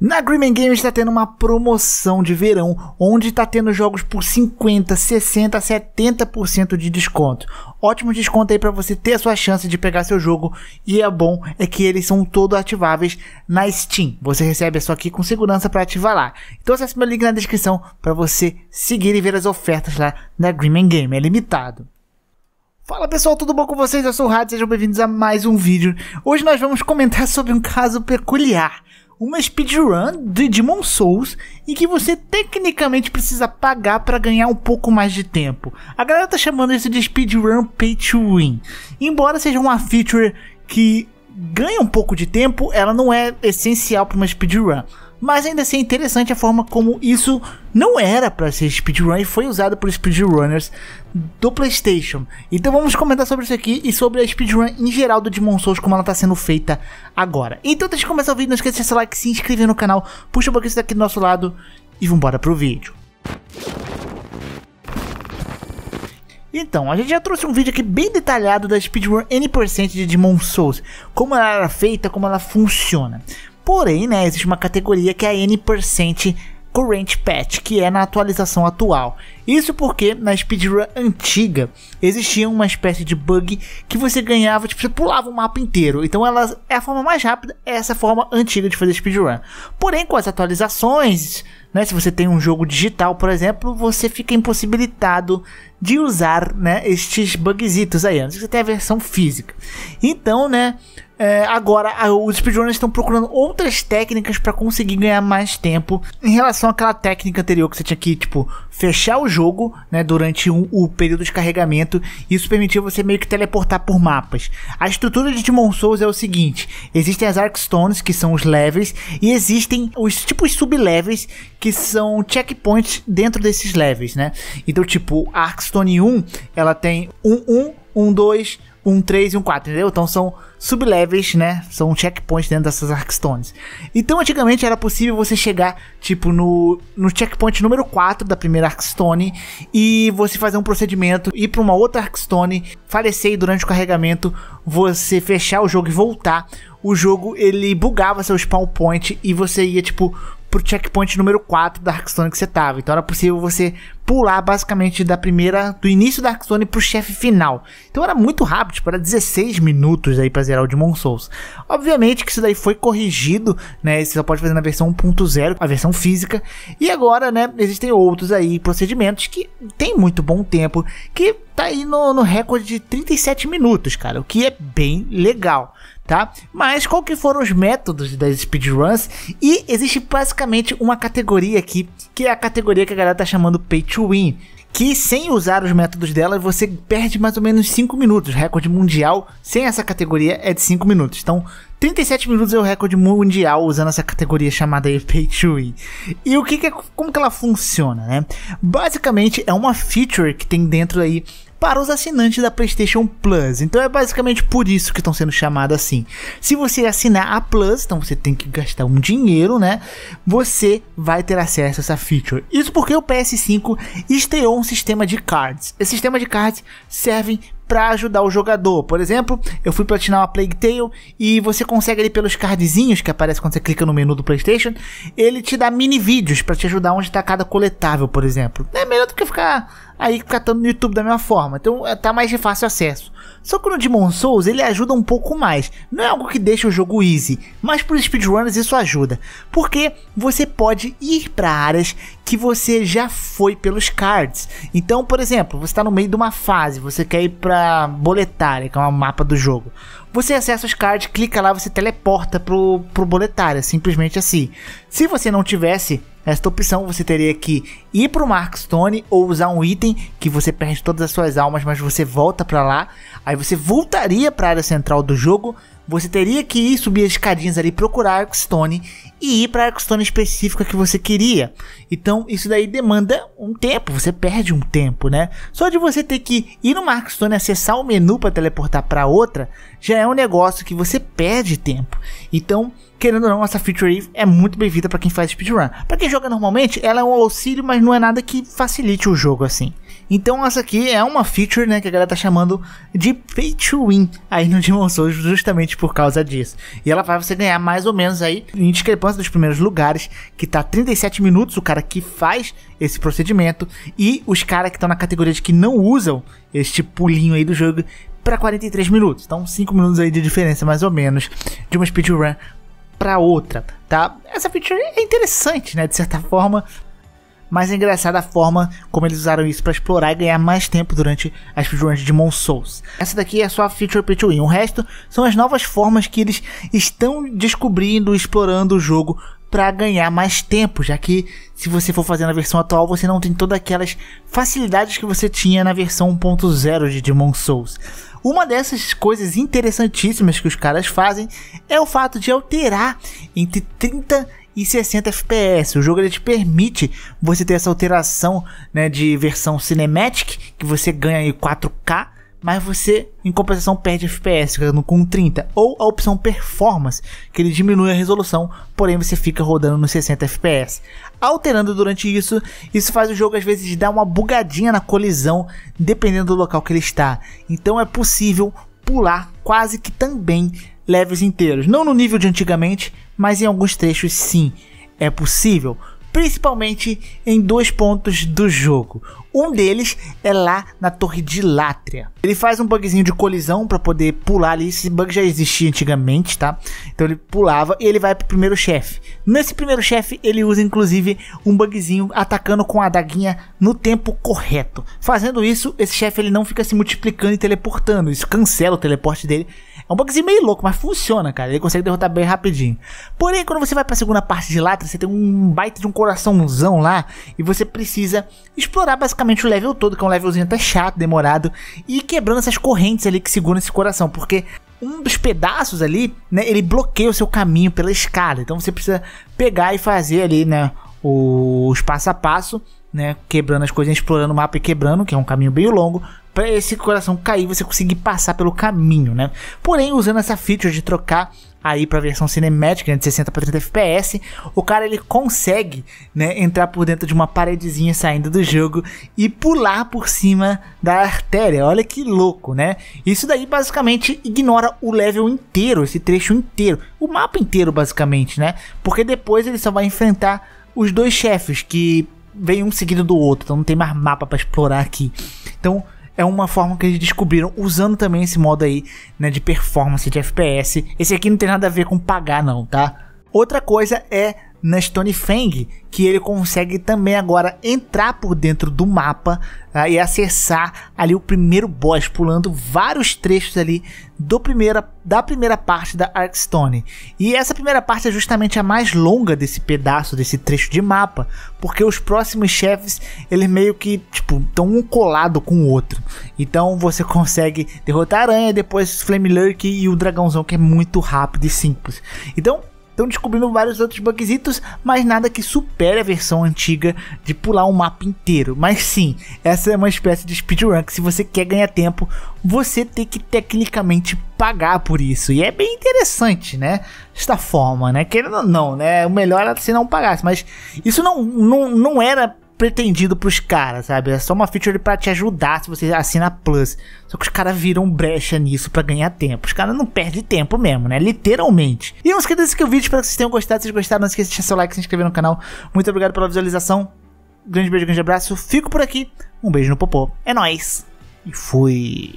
Na Greenman Games está tendo uma promoção de verão, onde está tendo jogos por 50, 60, 70% de desconto. Ótimo desconto aí para você ter a sua chance de pegar seu jogo. E é bom é que eles são todos ativáveis na Steam. Você recebe a sua aqui com segurança para ativar lá. Então acesse meu link na descrição para você seguir e ver as ofertas lá na Greenman Game. É limitado. Fala pessoal, tudo bom com vocês? Eu sou o Rádio, sejam bem-vindos a mais um vídeo. Hoje nós vamos comentar sobre um caso peculiar uma speedrun de Demon Souls em que você tecnicamente precisa pagar para ganhar um pouco mais de tempo. A galera tá chamando isso de speedrun pay to win. Embora seja uma feature que ganha um pouco de tempo, ela não é essencial para uma speedrun. Mas ainda assim é interessante a forma como isso não era para ser speedrun e foi usado por speedrunners do PlayStation. Então vamos comentar sobre isso aqui e sobre a speedrun em geral do Demon Souls como ela está sendo feita agora. Então antes de começar o vídeo, não esqueça de deixar seu like, se inscrever no canal, puxa o pouquinho daqui do nosso lado e vambora pro vídeo. Então, a gente já trouxe um vídeo aqui bem detalhado da Speedrun N% de Demon Souls, como ela era feita, como ela funciona. Porém, né, existe uma categoria que é a N% Current Patch, que é na atualização atual. Isso porque na speedrun antiga existia uma espécie de bug que você ganhava, tipo, você pulava o mapa inteiro. Então ela é a forma mais rápida, é essa forma antiga de fazer speedrun. Porém, com as atualizações, né, se você tem um jogo digital, por exemplo, você fica impossibilitado de usar, né, estes bugzitos aí, antes que você tenha a versão física. Então, né, é, agora os speedrunners estão procurando outras técnicas para conseguir ganhar mais tempo em relação àquela técnica anterior que você tinha que, tipo, fechar o jogo jogo, né, durante um, o período de carregamento. Isso permitia você meio que teleportar por mapas. A estrutura de Demon Souls é o seguinte: existem as Arkstones, que são os levels, e existem os tipos sub-levels, que são checkpoints dentro desses levels, né? Então, tipo, a Arkstone 1, ela tem 1 1 1 2 um 3 e um 4, entendeu? Então são sublevels, né? São checkpoints dentro dessas Arkstones. Então antigamente era possível você chegar, tipo, no, no checkpoint número 4 da primeira Arkstone e você fazer um procedimento, ir para uma outra Arkstone, falecer e durante o carregamento você fechar o jogo e voltar o jogo ele bugava seu spawn point e você ia, tipo, pro checkpoint número 4 da Darkstone que você tava. Então era possível você pular basicamente da primeira, do início da Darkstone pro chefe final. Então era muito rápido, tipo, era 16 minutos aí pra zerar o Demon Souls. Obviamente que isso daí foi corrigido, né? Você só pode fazer na versão 1.0, a versão física. E agora, né, existem outros aí procedimentos que tem muito bom tempo, que tá aí no, no recorde de 37 minutos, cara, o que é bem legal tá? Mas qual que foram os métodos das speedruns? E existe basicamente uma categoria aqui, que é a categoria que a galera tá chamando Pay to Win, que sem usar os métodos dela você perde mais ou menos 5 minutos. O recorde mundial sem essa categoria é de 5 minutos. Então, 37 minutos é o recorde mundial usando essa categoria chamada Pay to Win. E o que, que é, como que ela funciona, né? Basicamente é uma feature que tem dentro aí para os assinantes da PlayStation Plus. Então é basicamente por isso que estão sendo chamados assim. Se você assinar a Plus, então você tem que gastar um dinheiro, né? Você vai ter acesso a essa feature. Isso porque o PS5 estreou um sistema de cards. Esse sistema de cards servem para ajudar o jogador. Por exemplo, eu fui platinar uma Plague Tale e você consegue ali pelos cardzinhos que aparece quando você clica no menu do PlayStation, ele te dá mini vídeos para te ajudar onde está cada coletável, por exemplo. É melhor do que ficar aí catando no YouTube da mesma forma. Então é, tá mais de fácil acesso. Só que no Demon Souls ele ajuda um pouco mais. Não é algo que deixa o jogo easy, mas para os speedrunners isso ajuda, porque você pode ir para áreas que você já foi pelos cards. Então, por exemplo, você está no meio de uma fase, você quer ir para Boletária, que é um mapa do jogo. Você acessa os cards, clica lá, você teleporta pro, pro Boletária, simplesmente assim. Se você não tivesse Nesta opção, você teria que ir para o Stone ou usar um item que você perde todas as suas almas, mas você volta para lá. Aí você voltaria para a área central do jogo, você teria que ir subir as escadinhas ali, procurar Arkstone e ir para a Arkstone específica que você queria. Então isso daí demanda um tempo, você perde um tempo, né? Só de você ter que ir numa Arkstone acessar o menu para teleportar para outra, já é um negócio que você perde tempo. Então, querendo ou não, essa feature é muito bem-vinda para quem faz speedrun. Para quem joga normalmente, ela é um auxílio, mas não é nada que facilite o jogo assim. Então essa aqui é uma feature, né, que a galera tá chamando de pay to win aí no Demon Souls justamente por causa disso. E ela vai você ganhar mais ou menos aí em discrepância dos primeiros lugares, que tá 37 minutos o cara que faz esse procedimento e os caras que estão na categoria de que não usam este pulinho aí do jogo para 43 minutos. Então 5 minutos aí de diferença mais ou menos de uma speedrun para outra, tá? Essa feature é interessante, né? De certa forma, mas é engraçada a forma como eles usaram isso para explorar e ganhar mais tempo durante as speedruns de Mon Souls. Essa daqui é só a feature pay to win. O resto são as novas formas que eles estão descobrindo, explorando o jogo para ganhar mais tempo, já que se você for fazer na versão atual, você não tem todas aquelas facilidades que você tinha na versão 1.0 de Demon Souls. Uma dessas coisas interessantíssimas que os caras fazem é o fato de alterar entre 30 e 60 FPS. O jogo ele te permite você ter essa alteração né, de versão cinematic, que você ganha aí 4K, mas você, em compensação, perde FPS, ficando com 30. Ou a opção Performance, que ele diminui a resolução, porém você fica rodando nos 60 FPS. Alterando durante isso, isso faz o jogo às vezes dar uma bugadinha na colisão, dependendo do local que ele está. Então é possível pular quase que também leves inteiros. Não no nível de antigamente, mas em alguns trechos sim, é possível. Principalmente em dois pontos do jogo. Um deles é lá na Torre de Látria. Ele faz um bugzinho de colisão para poder pular ali. Esse bug já existia antigamente, tá? Então ele pulava e ele vai pro primeiro chefe. Nesse primeiro chefe, ele usa inclusive um bugzinho atacando com a adaguinha no tempo correto. Fazendo isso, esse chefe ele não fica se multiplicando e teleportando. Isso cancela o teleporte dele é um bugzinho meio louco, mas funciona, cara. Ele consegue derrotar bem rapidinho. Porém, quando você vai pra segunda parte de Latra, você tem um baita de um coraçãozão lá. E você precisa explorar basicamente o level todo, que é um levelzinho até chato, demorado. E quebrando essas correntes ali que seguram esse coração. Porque um dos pedaços ali, né, ele bloqueia o seu caminho pela escada. Então você precisa pegar e fazer ali, né, os passo a passo, né, quebrando as coisas, explorando o mapa e quebrando, que é um caminho bem longo, para esse coração cair, você conseguir passar pelo caminho, né? Porém, usando essa feature de trocar aí para a versão cinemática né, de 60 para 30 fps, o cara ele consegue né, entrar por dentro de uma paredezinha saindo do jogo e pular por cima da artéria. Olha que louco, né? Isso daí basicamente ignora o level inteiro, esse trecho inteiro, o mapa inteiro basicamente, né? Porque depois ele só vai enfrentar os dois chefes que vem um seguido do outro, então não tem mais mapa para explorar aqui. Então é uma forma que eles descobriram usando também esse modo aí, né, de performance de FPS. Esse aqui não tem nada a ver com pagar não, tá? Outra coisa é na Stone Fang, que ele consegue também agora entrar por dentro do mapa ah, e acessar ali o primeiro boss, pulando vários trechos ali do primeira, da primeira parte da Arkstone. E essa primeira parte é justamente a mais longa desse pedaço, desse trecho de mapa, porque os próximos chefes, eles meio que, tipo, estão um colado com o outro. Então você consegue derrotar a aranha, depois Flame Lurk e o dragãozão, que é muito rápido e simples. Então, estão descobrindo vários outros bugzitos, mas nada que supere a versão antiga de pular um mapa inteiro. Mas sim, essa é uma espécie de speedrun que se você quer ganhar tempo, você tem que tecnicamente pagar por isso. E é bem interessante, né? Desta forma, né? Querendo ou não, né? O melhor era se não pagasse, mas isso não, não, não era pretendido pros caras, sabe? É só uma feature para te ajudar se você assina Plus. Só que os caras viram brecha nisso para ganhar tempo. Os caras não perdem tempo mesmo, né? Literalmente. E não esqueça que o vídeo, espero que vocês tenham gostado. Se vocês gostaram, não esqueça de deixar seu like, se inscrever no canal. Muito obrigado pela visualização. Grande beijo, grande abraço. Fico por aqui. Um beijo no popô. É nóis. E fui.